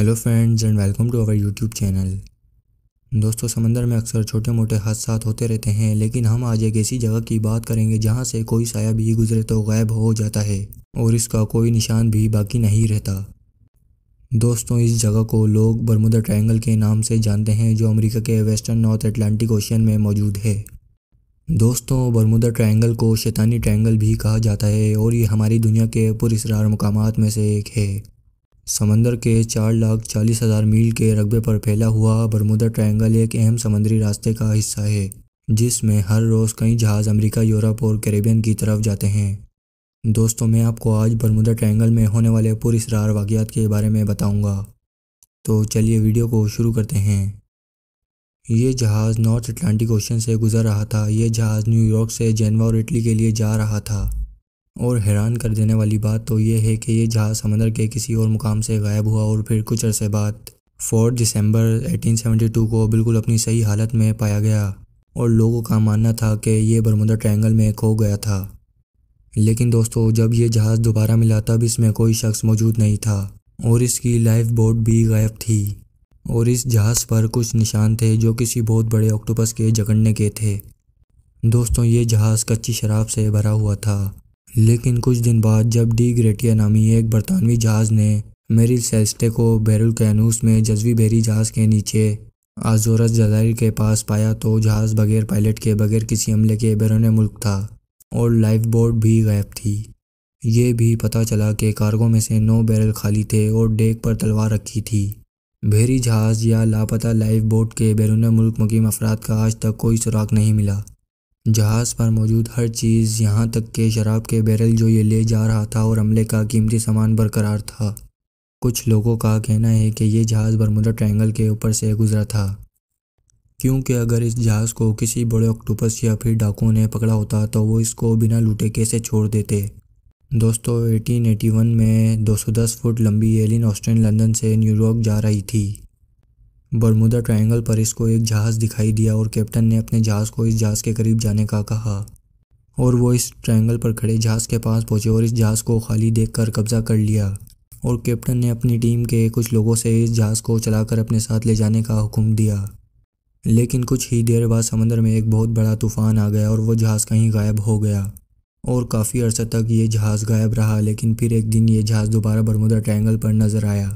hello friends and welcome to our YouTube channel दोस्तों समंदर में अक्सर छोटे मोटे हादसा होते रहते हैं लेकिन हम आज एक ऐसी जगह की बात करेंगे जहां से कोई साया भी गुजरे तो गायब हो जाता है और इसका कोई निशान भी बाकी नहीं रहता दोस्तों इस जगह को लोग बरमुदा ट्रायंगल के नाम से जानते हैं जो अमेरिका के वेस्टर्न नॉर्थ एटलांटिक ओशन में मौजूद है दोस्तों बरमुदा ट्रायंगल को शैतानी ट्रायंगल भी कहा जाता है और ये हमारी दुनिया के पुरस्कार मकाम में से एक है समंदर के चार लाख चालीस हज़ार मील के रकबे पर फैला हुआ बरमुदा ट्रायंगल एक अहम समंदरी रास्ते का हिस्सा है जिसमें हर रोज़ कई जहाज़ अमेरिका यूरोप और कैरेबियन की तरफ जाते हैं दोस्तों मैं आपको आज बरमुदा ट्रायंगल में होने वाले पुरस्रार वाक़ात के बारे में बताऊंगा तो चलिए वीडियो को शुरू करते हैं ये जहाज़ नॉर्थ अटलांटिक ओशन से गुजर रहा था यह जहाज़ न्यूयॉर्क से जेनवा और इटली के लिए जा रहा था और हैरान कर देने वाली बात तो यह है कि ये जहाज़ समंदर के किसी और मुकाम से गायब हुआ और फिर कुछ अरसे बाद 4 दिसंबर 1872 को बिल्कुल अपनी सही हालत में पाया गया और लोगों का मानना था कि ये बरमुदा ट्रायंगल में खो गया था लेकिन दोस्तों जब ये जहाज़ दोबारा मिला तब इसमें कोई शख्स मौजूद नहीं था और इसकी लाइफ बोट भी गायब थी और इस जहाज़ पर कुछ निशान थे जो किसी बहुत बड़े ऑक्टोपस के जकड़ने के थे दोस्तों ये जहाज़ कच्ची शराब से भरा हुआ था लेकिन कुछ दिन बाद जब डी ग्रेटिया नामी एक बरतानवी जहाज़ ने मेरिल सेल्स्टे को बैरुल कैनूस में जजवी बेरी जहाज़ के नीचे आजोरस जजायर के पास पाया तो जहाज़ बगैर पायलट के बगैर किसी हमले के बैरून मुल्क था और लाइफ बोट भी गायब थी ये भी पता चला कि कार्गो में से नौ बैरल खाली थे और डेक पर तलवार रखी थी भेरी जहाज़ या लापता लाइफ बोट के बैरून मुल्क मुकीम अफराद का आज तक कोई सुराग नहीं मिला जहाज़ पर मौजूद हर चीज़ यहाँ तक के शराब के बैरल जो ये ले जा रहा था और अमले का कीमती सामान बरकरार था कुछ लोगों का कहना है कि यह जहाज़ बरमुदा ट्रायंगल के ऊपर से गुजरा था क्योंकि अगर इस जहाज़ को किसी बड़े ऑक्टोपस या फिर डाकू ने पकड़ा होता तो वो इसको बिना लूटे कैसे छोड़ देते दोस्तों 1881 में 210 फुट लंबी एलिन ऑस्टिन लंदन से न्यूयॉर्क जा रही थी बरमुदा ट्रायंगल पर इसको एक जहाज़ दिखाई दिया और कैप्टन ने अपने जहाज़ को इस जहाज़ के करीब जाने का कहा और वो इस ट्रायंगल पर खड़े जहाज़ के पास पहुंचे और इस जहाज़ को खाली देखकर कब्जा कर लिया और कैप्टन ने अपनी टीम के कुछ लोगों से इस जहाज़ को चलाकर अपने साथ ले जाने का हुक्म दिया लेकिन कुछ ही देर बाद समंदर में एक बहुत बड़ा तूफ़ान आ गया और वह जहाज़ कहीं गायब हो गया और काफ़ी अर्से तक ये जहाज़ गायब रहा लेकिन फिर एक दिन ये जहाज़ दोबारा बरमुदा ट्रायंगल पर नज़र आया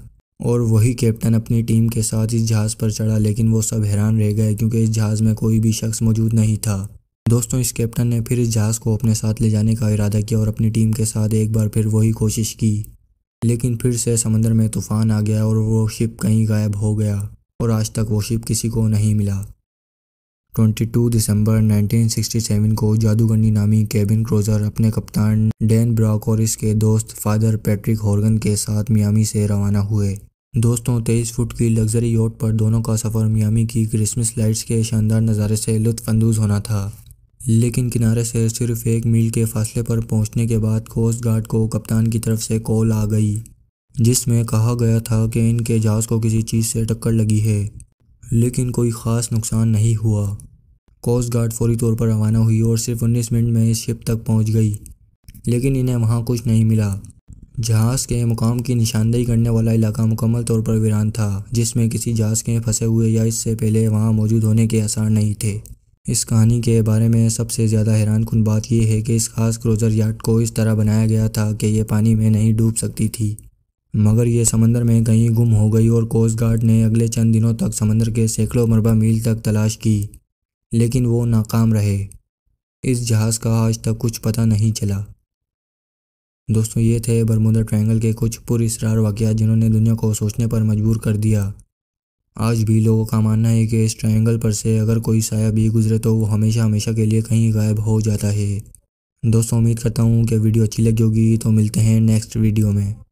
और वही कैप्टन अपनी टीम के साथ इस जहाज़ पर चढ़ा लेकिन वो सब हैरान रह गए क्योंकि इस जहाज़ में कोई भी शख्स मौजूद नहीं था दोस्तों इस कैप्टन ने फिर इस जहाज़ को अपने साथ ले जाने का इरादा किया और अपनी टीम के साथ एक बार फिर वही कोशिश की लेकिन फिर से समंदर में तूफ़ान आ गया और वो शिप कहीं गायब हो गया और आज तक वो शिप किसी को नहीं मिला 22 दिसंबर 1967 को जादूगरनी नामी केबिन क्रोजर अपने कप्तान डैन ब्रॉक और इसके दोस्त फादर पैट्रिक हॉर्गन के साथ मियामी से रवाना हुए दोस्तों तेईस फुट की लग्जरी योट पर दोनों का सफ़र मियामी की क्रिसमस लाइट्स के शानदार नज़ारे से लुत्फानंदोज़ होना था लेकिन किनारे से सिर्फ एक मील के फासले पर पहुंचने के बाद कोस्ट गार्ड को कप्तान की तरफ से कॉल आ गई जिसमें कहा गया था कि इनके जहाज़ को किसी चीज़ से टक्कर लगी है लेकिन कोई ख़ास नुकसान नहीं हुआ कोस्ट गार्ड फौरी तौर पर रवाना हुई और सिर्फ उन्नीस मिनट में इस शिप तक पहुंच गई लेकिन इन्हें वहां कुछ नहीं मिला जहाज़ के मुकाम की निशानदेही करने वाला इलाका मुकम्मल तौर पर वीरान था जिसमें किसी जहाज़ के फंसे हुए या इससे पहले वहां मौजूद होने के आसार नहीं थे इस कहानी के बारे में सबसे ज़्यादा हैरान कन बात यह है कि इस खास क्रोज़र याट को इस तरह बनाया गया था कि यह पानी में नहीं डूब सकती थी मगर ये समंदर में कहीं गुम हो गई और कोस्ट गार्ड ने अगले चंद दिनों तक समंदर के सैकड़ों मरबा मील तक तलाश की लेकिन वो नाकाम रहे इस जहाज़ का आज तक कुछ पता नहीं चला दोस्तों ये थे बरमुदा ट्रायंगल के कुछ पुरस्रार वाक़ जिन्होंने दुनिया को सोचने पर मजबूर कर दिया आज भी लोगों का मानना है कि इस ट्रायंगल पर से अगर कोई साया भी गुजरे तो वो हमेशा हमेशा के लिए कहीं गायब हो जाता है दोस्तों उम्मीद करता हूँ कि वीडियो अच्छी लगी होगी तो मिलते हैं नेक्स्ट वीडियो में